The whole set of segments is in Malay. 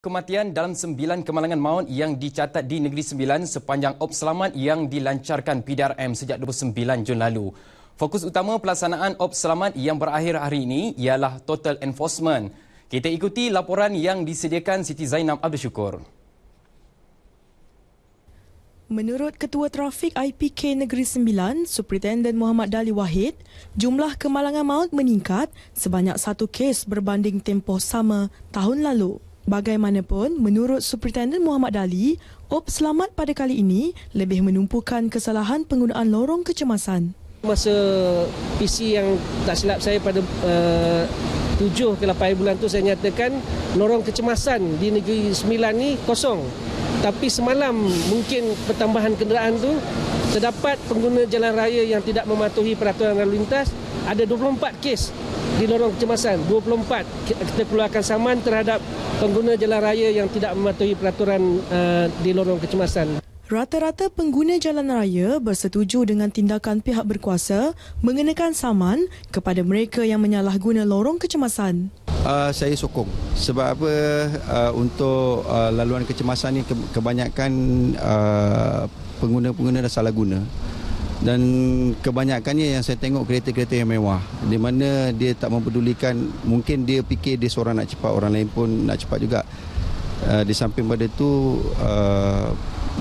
Kematian dalam sembilan kemalangan maut yang dicatat di Negeri Sembilan sepanjang op selamat yang dilancarkan PDRM sejak 29 Jun lalu. Fokus utama pelaksanaan op selamat yang berakhir hari ini ialah total enforcement. Kita ikuti laporan yang disediakan Siti Zainab Abdul Syukur. Menurut Ketua Trafik IPK Negeri Sembilan, Superintendent Muhammad Dali Wahid, jumlah kemalangan maut meningkat sebanyak satu kes berbanding tempoh sama tahun lalu. Bagaimanapun, menurut Superintendent Muhammad Dali, OP Selamat pada kali ini lebih menumpukan kesalahan penggunaan lorong kecemasan. Masa PC yang tak silap saya pada eh, uh, 7 ke 8 bulan tu saya nyatakan lorong kecemasan di negeri Sembilan ni kosong. Tapi semalam mungkin pertambahan kenderaan tu terdapat pengguna jalan raya yang tidak mematuhi peraturan lalu lintas ada 24 kes di lorong kecemasan 24 kita keluarkan saman terhadap pengguna jalan raya yang tidak mematuhi peraturan uh, di lorong kecemasan. Rata-rata pengguna jalan raya bersetuju dengan tindakan pihak berkuasa mengenakan saman kepada mereka yang menyalahguna lorong kecemasan. Uh, saya sokong sebab apa uh, untuk uh, laluan kecemasan ini kebanyakan uh, pengguna-pengguna dah salah guna dan kebanyakannya yang saya tengok kereta-kereta yang mewah di mana dia tak mempedulikan mungkin dia fikir dia seorang nak cepat orang lain pun nak cepat juga uh, di samping pada itu uh,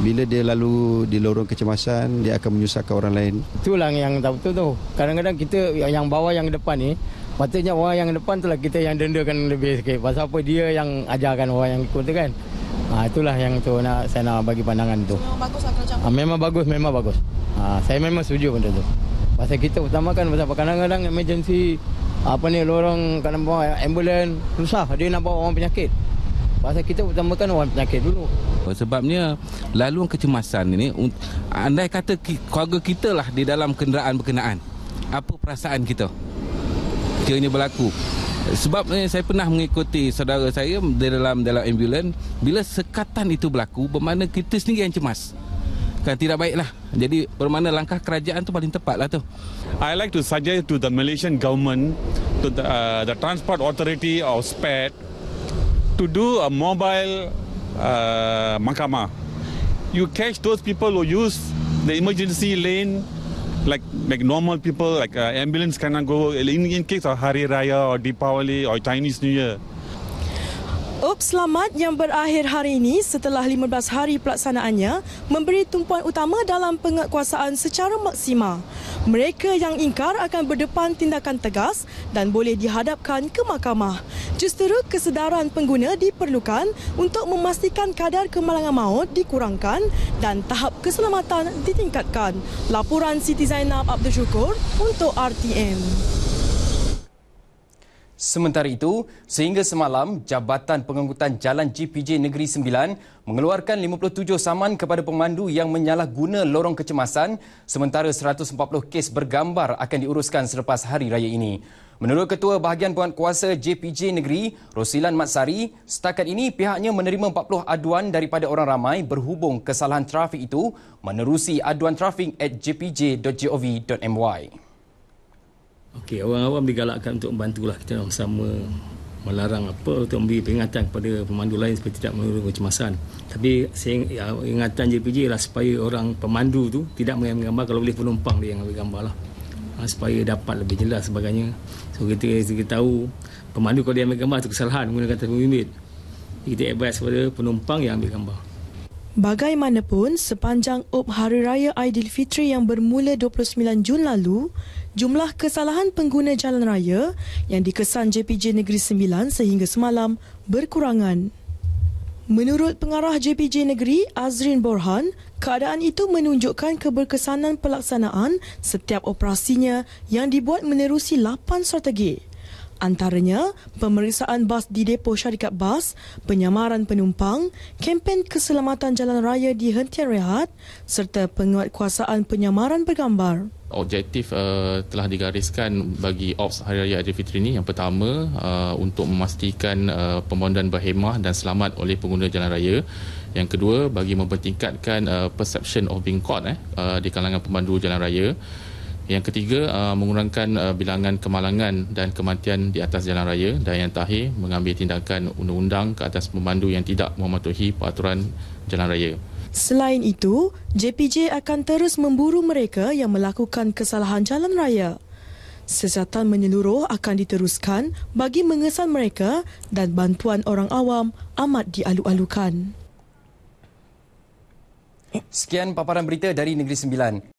bila dia lalu di lorong kecemasan dia akan menyusahkan orang lain itulah yang tak betul tu kadang-kadang kita yang bawah yang depan ni maksudnya orang yang depan itulah kita yang dendakan lebih sikit pasal apa dia yang ajarkan orang yang ikut tu kan Ah itulah yang tu nak saya nak bagi pandangan tu. Memang bagus lah kerja. Ha, ah memang bagus, memang bagus. Ah saya memang setuju benda tu. Pasal kita utamakan pasal kadang-kadang emergency apa ni lorong kadang bawa ambulan susah dia nak bawa orang penyakit. Pasal kita utamakan orang penyakit dulu. Oh, sebabnya laluan kecemasan ini andai kata keluarga kita lah di dalam kenderaan berkenaan. Apa perasaan kita? Kiranya berlaku. Sebab eh, saya pernah mengikuti saudara saya di dalam dalam ambulan bila sekatan itu berlaku bermakna kita sendiri yang cemas. Kan tidak baiklah. Jadi bermakna langkah kerajaan tu paling tepatlah tu. I like to suggest to the Malaysian government to the, uh, the transport authority or SPAD to do a mobile uh, mahkamah. You catch those people who use the emergency lane like like normal people like uh, ambulance cannot go in, in case of hari raya or deepavali or chinese new year Op Selamat yang berakhir hari ini setelah 15 hari pelaksanaannya memberi tumpuan utama dalam penguatkuasaan secara maksima. Mereka yang ingkar akan berdepan tindakan tegas dan boleh dihadapkan ke mahkamah. Justeru kesedaran pengguna diperlukan untuk memastikan kadar kemalangan maut dikurangkan dan tahap keselamatan ditingkatkan. Laporan Siti Zainab Abdul Syukur untuk RTM. Sementara itu, sehingga semalam, Jabatan Pengangkutan Jalan GPJ Negeri Sembilan mengeluarkan 57 saman kepada pemandu yang menyalahguna lorong kecemasan sementara 140 kes bergambar akan diuruskan selepas hari raya ini. Menurut Ketua Bahagian Puan Kuasa JPJ Negeri, Rosilan Matsari, setakat ini pihaknya menerima 40 aduan daripada orang ramai berhubung kesalahan trafik itu menerusi aduan trafik at jpj.gov.my. Okey, orang awam digalakkan untuk membantulah kita orang sama melarang apa atau memberi peringatan kepada pemandu lain supaya tidak menurut kecemasan. Tapi saya ya, ingatkan JPJ lah supaya orang pemandu tu tidak mengambil gambar kalau boleh penumpang dia yang ambil gambar lah. Ha, supaya dapat lebih jelas sebagainya. So kita, kita tahu pemandu kalau dia ambil gambar itu kesalahan menggunakan telefon bimbit. Kita advise kepada penumpang yang ambil gambar. Bagaimanapun, sepanjang Up Hari Raya Aidilfitri yang bermula 29 Jun lalu, jumlah kesalahan pengguna jalan raya yang dikesan JPJ Negeri Sembilan sehingga semalam berkurangan. Menurut pengarah JPJ Negeri Azrin Borhan, keadaan itu menunjukkan keberkesanan pelaksanaan setiap operasinya yang dibuat menerusi 8 strategi antaranya pemeriksaan bas di depo syarikat bas, penyamaran penumpang, kempen keselamatan jalan raya di hentian rehat serta penguatkuasaan penyamaran bergambar. Objektif uh, telah digariskan bagi Ops Hari Raya Fitri ini yang pertama uh, untuk memastikan uh, eh, pembondan berhemah dan selamat oleh pengguna jalan raya. Yang kedua bagi mempertingkatkan uh, perception of being caught eh, uh, di kalangan pemandu jalan raya. Yang ketiga, uh, mengurangkan uh, bilangan kemalangan dan kematian di atas jalan raya dan yang terakhir, mengambil tindakan undang-undang ke atas pemandu yang tidak mematuhi peraturan jalan raya. Selain itu, JPJ akan terus memburu mereka yang melakukan kesalahan jalan raya. Siasatan menyeluruh akan diteruskan bagi mengesan mereka dan bantuan orang awam amat dialu-alukan. Sekian paparan berita dari Negeri Sembilan.